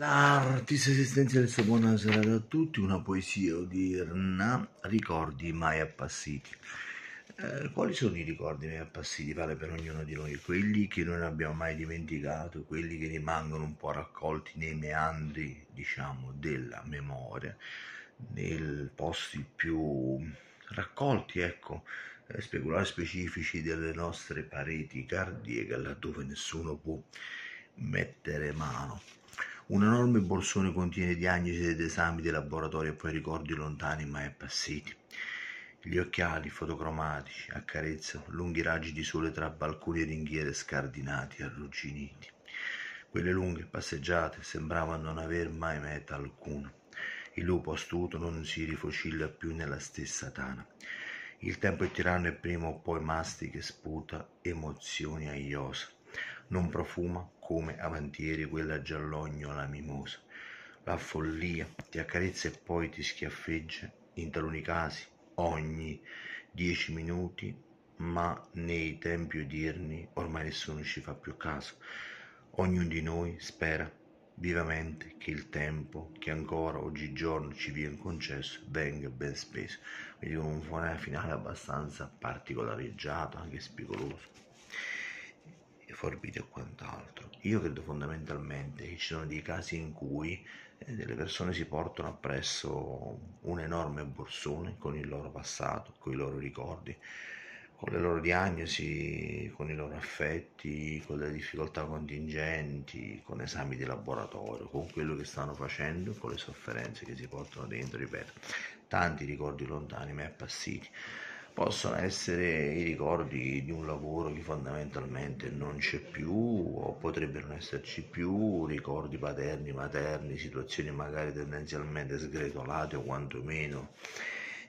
L'artista esistenziale sua buona a tutti, una poesia odierna, ricordi mai appassiti. Eh, quali sono i ricordi mai appassiti? Vale per ognuno di noi, quelli che non abbiamo mai dimenticato, quelli che rimangono un po' raccolti nei meandri, diciamo, della memoria, nei posti più raccolti, ecco, eh, speculari specifici delle nostre pareti cardiache, laddove nessuno può mettere mano. Un enorme borsone contiene diagnosi ed esami di laboratorio e poi ricordi lontani ma appassiti. Gli occhiali fotocromatici accarezzano lunghi raggi di sole tra balconi e ringhiere scardinati, e arrugginiti. Quelle lunghe passeggiate sembravano non aver mai meta alcuna. Il lupo astuto non si rifocilla più nella stessa tana. Il tempo è tiranno e prima o poi mastica e sputa emozioni aiosa. Non profuma, come avantieri quella giallognola mimosa. La follia ti accarezza e poi ti schiaffeggia, in taluni casi ogni dieci minuti, ma nei tempi odierni ormai nessuno ci fa più caso. Ognuno di noi spera vivamente che il tempo che ancora oggigiorno ci viene concesso venga ben speso. Quindi con un finale abbastanza particolareggiato, anche spigoloso forbite e quant'altro. Io credo fondamentalmente che ci sono dei casi in cui eh, delle persone si portano appresso un enorme borsone con il loro passato, con i loro ricordi, con le loro diagnosi, con i loro affetti, con le difficoltà contingenti, con esami di laboratorio, con quello che stanno facendo, con le sofferenze che si portano dentro, ripeto, tanti ricordi lontani ma appassiti possono essere i ricordi di un lavoro che fondamentalmente non c'è più o potrebbero non esserci più, ricordi paterni, materni, situazioni magari tendenzialmente sgretolate o quantomeno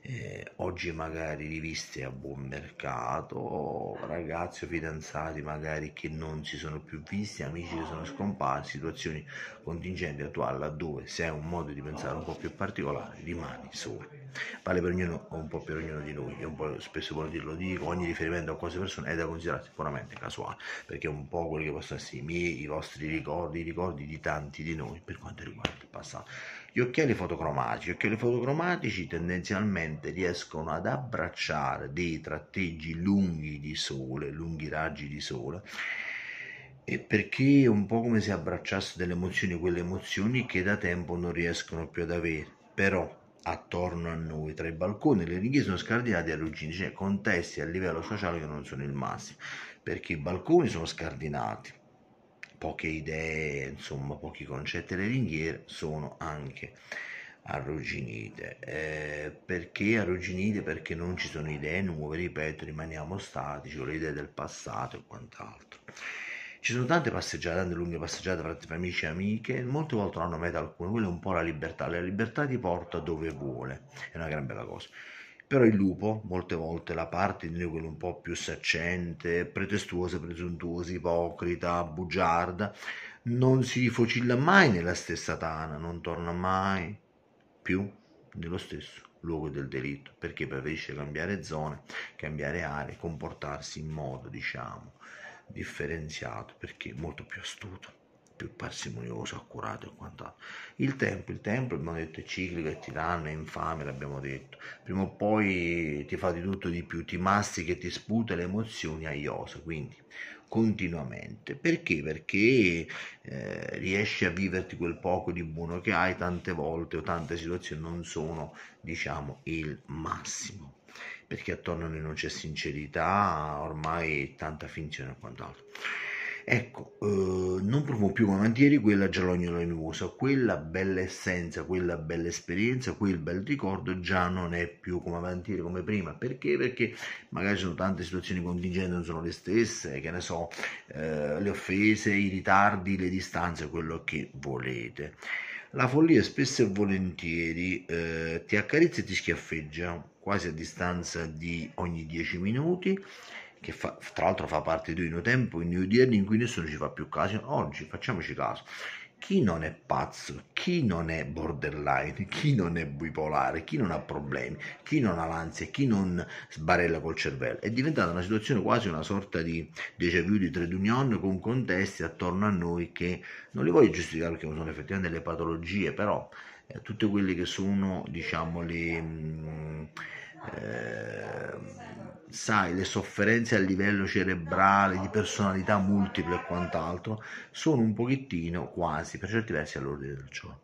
eh, oggi magari riviste a buon mercato, ragazzi o fidanzati magari che non si sono più visti, amici che sono scomparsi, situazioni contingenti attuali laddove se hai un modo di pensare un po' più particolare rimani solo vale per ognuno un po' per ognuno di noi, io un po' spesso voglio dirlo, dico, ogni riferimento a queste persone è da considerare sicuramente casuale, perché è un po' quello che possono essere i miei, i vostri ricordi, i ricordi di tanti di noi per quanto riguarda il passato. Gli occhiali fotocromatici, gli occhiali fotocromatici tendenzialmente riescono ad abbracciare dei tratteggi lunghi di sole, lunghi raggi di sole, perché è un po' come se abbracciasse delle emozioni, quelle emozioni che da tempo non riescono più ad avere. Però attorno a noi, tra i balconi, le righe sono scardinate a ruggini, cioè contesti a livello sociale che non sono il massimo, perché i balconi sono scardinati, poche idee, insomma, pochi concetti, le ringhiere sono anche arrugginite. Eh, perché arrugginite? Perché non ci sono idee nuove, ripeto, rimaniamo statici con le idee del passato e quant'altro. Ci sono tante passeggiate, tante lunghe passeggiate fra, amici e amiche, molte volte non hanno meta alcuna, quella è un po' la libertà, la libertà ti porta dove vuole, è una gran bella cosa però il lupo molte volte la parte di noi quella un po' più saccente, pretestuosa, presuntuosa, ipocrita, bugiarda, non si focilla mai nella stessa tana, non torna mai più nello stesso luogo del delitto, perché preferisce cambiare zone, cambiare aree, comportarsi in modo, diciamo, differenziato perché molto più astuto più parsimonioso, accurato e quant'altro. Il tempo, il tempo, abbiamo detto, è ciclico, è tiranno, è infame, l'abbiamo detto. Prima o poi ti fa di tutto di più, ti mastica e ti sputa le emozioni a iosa quindi continuamente. Perché? Perché eh, riesci a viverti quel poco di buono che hai tante volte o tante situazioni non sono, diciamo, il massimo perché attorno a noi non c'è sincerità, ormai tanta finzione e quant'altro. Ecco, eh, non provo più come antieri quella giallognola nuvosa, quella bella essenza, quella bella esperienza, quel bel ricordo già non è più come avantieri come prima. Perché? Perché magari ci sono tante situazioni contingenti, non sono le stesse, che ne so, eh, le offese, i ritardi, le distanze, quello che volete. La follia spesso e volentieri eh, ti accarezza e ti schiaffeggia quasi a distanza di ogni 10 minuti, che fa, tra l'altro fa parte di un tempo in odierni in cui nessuno ci fa più caso. Oggi facciamoci caso chi non è pazzo, chi non è borderline, chi non è bipolare, chi non ha problemi, chi non ha l'ansia, chi non sbarella col cervello. È diventata una situazione quasi una sorta di déjà vu di trade union con contesti attorno a noi che non li voglio giustificare perché sono effettivamente delle patologie, però eh, tutte quelle che sono, diciamo, le... Mh, mm, sai, le sofferenze a livello cerebrale, di personalità multiple e quant'altro, sono un pochettino quasi, per certi versi, all'ordine del giorno.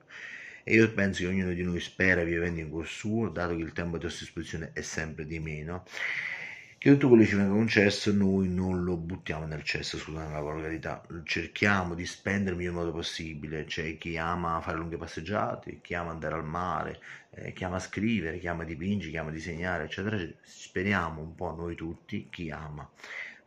E io penso che ognuno di noi spera vivendo in cuor suo, dato che il tempo a disposizione è sempre di meno, che tutto quello che ci venga concesso noi non lo buttiamo nel cesso, scusate la volgarità, cerchiamo di spendere il miglior modo possibile, c'è chi ama fare lunghe passeggiate, chi ama andare al mare, eh, chi ama scrivere, chi ama dipingere, chi ama disegnare, eccetera, speriamo un po' noi tutti, chi ama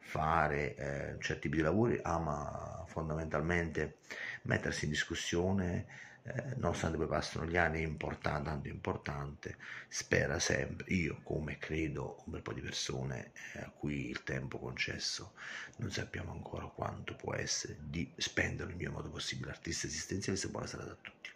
fare eh, certi tipi di lavori, ama fondamentalmente mettersi in discussione, eh, nonostante poi passano gli anni, è importante, tanto importante, spera sempre, io come credo un bel po' di persone eh, a cui il tempo concesso non sappiamo ancora quanto può essere, di spendere nel mio modo possibile. Artista esistenzialista, buona serata a tutti.